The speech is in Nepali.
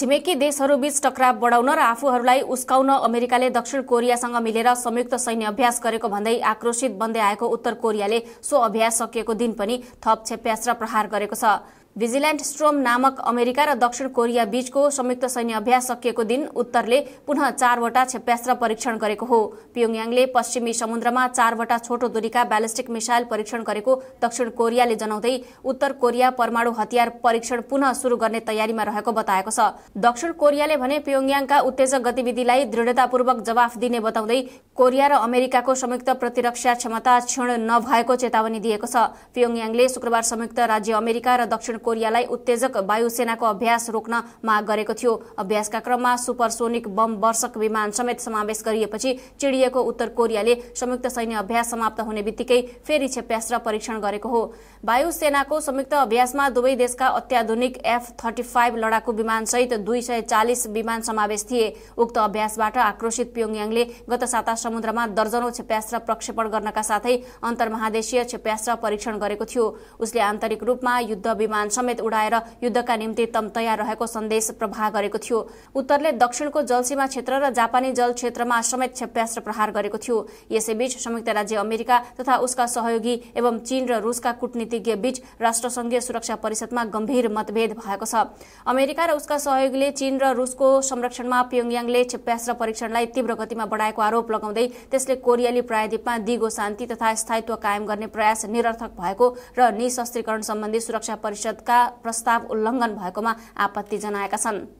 छिमेकी देशहरूबीच टक्राव बढाउन र आफूहरूलाई उस्काउन अमेरिकाले दक्षिण कोरियासँग मिलेर संयुक्त सैन्य अभ्यास गरेको भन्दै आक्रोशित बन्दै आएको उत्तर कोरियाले सो अभ्यास सकिएको दिन पनि थप छेप्यास र प्रहार गरेको छ भिजिल्यान्ड स्ट्रोम नामक अमेरिका र दक्षिण कोरिया बीचको संयुक्त सैन्य अभ्यास सकिएको दिन उत्तरले पुनः चारवटा क्षेप्यास्त्र परीक्षण गरेको हो पियोङयाङले पश्चिमी समुद्रमा चारवटा छोटो दूरीका ब्यालिस्टिक मिसाइल परीक्षण गरेको दक्षिण कोरियाले जनाउँदै उत्तर कोरिया परमाणु हतियार परीक्षण पुनः शुरू गर्ने तयारीमा रहेको बताएको छ दक्षिण कोरियाले भने पियोङयाङका उत्तेजक गतिविधिलाई दृढतापूर्वक जवाफ दिने बताउँदै कोरिया र अमेरिकाको संयुक्त प्रतिरक्षा क्षमता क्षीण नभएको चेतावनी दिएको छ पियोङयाङले शुक्रबार संयुक्त राज्य अमेरिका र दक्षिण कोरियालाई उत्तेजक वायुसेनाको अभ्यास रोक्न माग गरेको थियो अभ्यासका क्रममा सुपरसोनिक बम वर्षक विमान समेत समावेश गरिएपछि चिडिएको उत्तर कोरियाले संयुक्त सैन्य अभ्यास समाप्त हुने बित्तिकै फेरि क्षेप्यास्त्र परीक्षण गरेको हो वायुसेनाको संयुक्त अभ्यासमा दुवै देशका अत्याधुनिक एफ थर्टी फाइभ लडाकु विमानसहित दुई सय चालिस विमान समावेश थिए उक्त अभ्यासबाट आक्रोशित प्योङयाङले गत साता समुद्रमा दर्जनौं क्षेप्यास्त्र प्रक्षेपण गर्नका साथै अन्तर्महादेशीय क्षेप्यास्त्र परीक्षण गरेको थियो उसले आन्तरिक रूपमा युद्ध विमान समेत उडाएर युद्धका निम्ति तम तयार रहेको सन्देश प्रवाह गरेको थियो उत्तरले दक्षिणको जलसीमा क्षेत्र र जापानी जल क्षेत्रमा समेत क्षेप्यास्त्र प्रहार गरेको थियो यसैबीच संयुक्त राज्य अमेरिका तथा उसका सहयोगी एवं चीन र रुसका कूटनीतिज्ञ बीच राष्ट्रसंघीय सुरक्षा परिषदमा गम्भीर मतभेद भएको छ अमेरिका र उसका सहयोगीले चीन र रुसको संरक्षणमा पियोङयाङले क्षेप्यास्त्र परीक्षणलाई तीव्र गतिमा बढाएको आरोप लगाउँदै त्यसले कोरियाली प्रायद्वीपमा दिगो शान्ति तथा स्थायित्व कायम गर्ने प्रयास निरर्थक भएको र निशस्त्रीकरण सम्बन्धी सुरक्षा परिषद परिषदका प्रस्ताव उल्लङ्घन भएकोमा आपत्ति जनाएका छन्